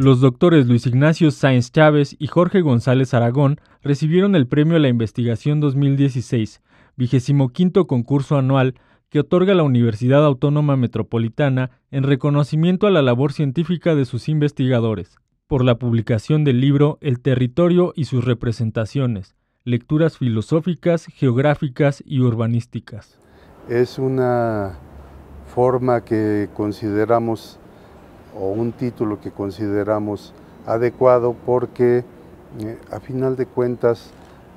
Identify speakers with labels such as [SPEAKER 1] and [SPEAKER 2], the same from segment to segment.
[SPEAKER 1] Los doctores Luis Ignacio Sáenz Chávez y Jorge González Aragón recibieron el Premio a la Investigación 2016, vigésimo quinto concurso anual que otorga la Universidad Autónoma Metropolitana en reconocimiento a la labor científica de sus investigadores, por la publicación del libro El territorio y sus representaciones, lecturas filosóficas, geográficas y urbanísticas.
[SPEAKER 2] Es una forma que consideramos o un título que consideramos adecuado porque eh, a final de cuentas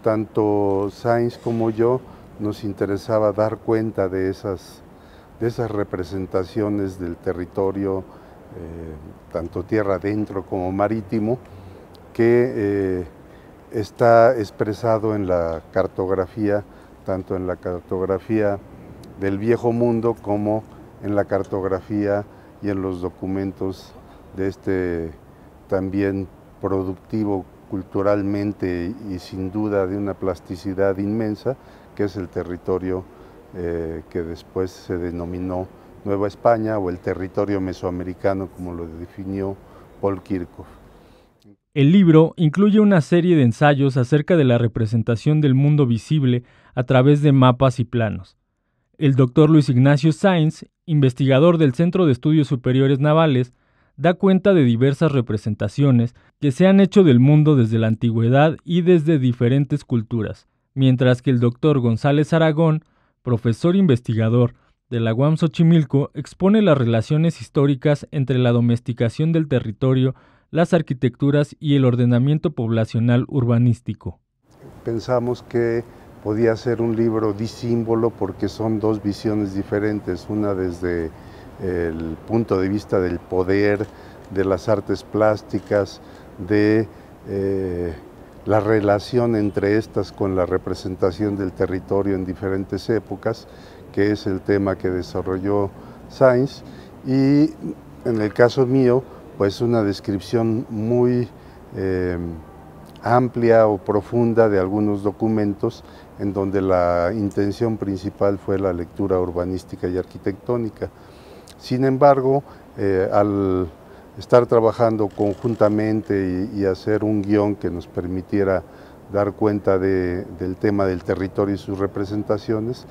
[SPEAKER 2] tanto Sainz como yo nos interesaba dar cuenta de esas, de esas representaciones del territorio, eh, tanto tierra adentro como marítimo, que eh, está expresado en la cartografía, tanto en la cartografía del viejo mundo como en la cartografía y en los documentos de este también productivo culturalmente y sin duda de una plasticidad inmensa, que es el territorio eh, que después se denominó Nueva España o el territorio mesoamericano como lo definió Paul Kirchhoff.
[SPEAKER 1] El libro incluye una serie de ensayos acerca de la representación del mundo visible a través de mapas y planos, el doctor Luis Ignacio Sainz, investigador del Centro de Estudios Superiores Navales, da cuenta de diversas representaciones que se han hecho del mundo desde la antigüedad y desde diferentes culturas, mientras que el doctor González Aragón, profesor investigador de la UAM Xochimilco, expone las relaciones históricas entre la domesticación del territorio, las arquitecturas y el ordenamiento poblacional urbanístico.
[SPEAKER 2] Pensamos que podía ser un libro disímbolo porque son dos visiones diferentes, una desde el punto de vista del poder, de las artes plásticas, de eh, la relación entre estas con la representación del territorio en diferentes épocas, que es el tema que desarrolló Sainz, y en el caso mío, pues una descripción muy... Eh, amplia o profunda de algunos documentos en donde la intención principal fue la lectura urbanística y arquitectónica. Sin embargo, eh, al estar trabajando conjuntamente y, hacer un guión que nos permitiera dar cuenta del tema del territorio y sus representaciones,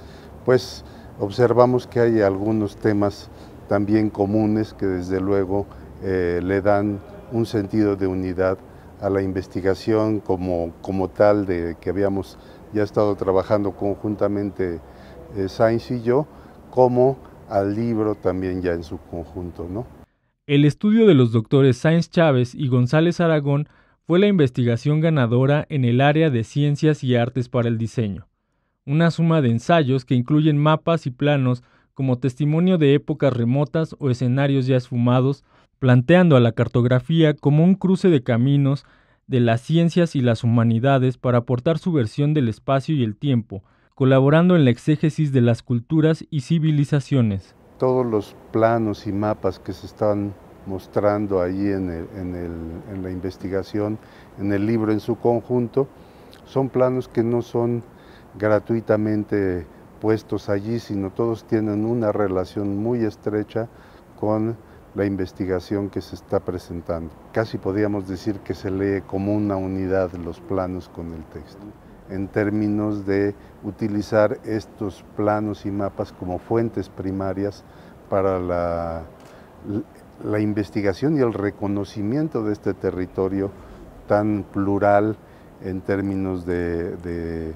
[SPEAKER 2] pues observamos que hay algunos temas también comunes que desde luego eh, le dan un sentido de unidad a la investigación como, tal de que habíamos ya estado trabajando conjuntamente eh, Sainz y yo, como al libro también ya en su conjunto. ¿no?
[SPEAKER 1] El estudio de los doctores Sainz Chávez y González Aragón fue la investigación ganadora en el área de ciencias y artes para el diseño, una suma de ensayos que incluyen mapas y planos como testimonio de épocas remotas o escenarios ya esfumados planteando a la cartografía como un cruce de caminos de las ciencias y las humanidades para aportar su versión del espacio y el tiempo, colaborando en la exégesis de las culturas y civilizaciones.
[SPEAKER 2] Todos los planos y mapas que se están mostrando ahí en, en la investigación, en el libro en su conjunto, son planos que no son gratuitamente puestos allí, sino todos tienen una relación muy estrecha con la investigación que se está presentando. Casi podríamos decir que se lee como una unidad los planos con el texto, en términos de utilizar estos planos y mapas como fuentes primarias para la, investigación y el reconocimiento de este territorio tan plural en términos de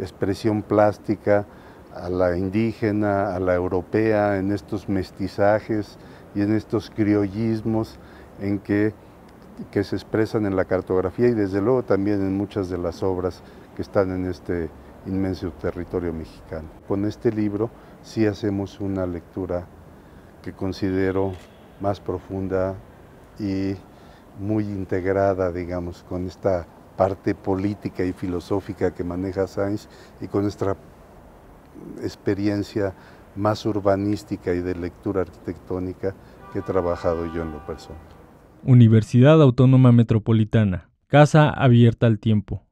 [SPEAKER 2] expresión plástica, a la indígena, a la europea, en estos mestizajes y en estos criollismos en que, que se expresan en la cartografía y desde luego también en muchas de las obras que están en este inmenso territorio mexicano. Con este libro sí hacemos una lectura que considero más profunda y muy integrada, digamos, con esta parte política y filosófica que maneja Sainz y con nuestra experiencia más urbanística y de lectura arquitectónica que he trabajado yo en lo personal.
[SPEAKER 1] Universidad Autónoma Metropolitana, Casa Abierta al Tiempo.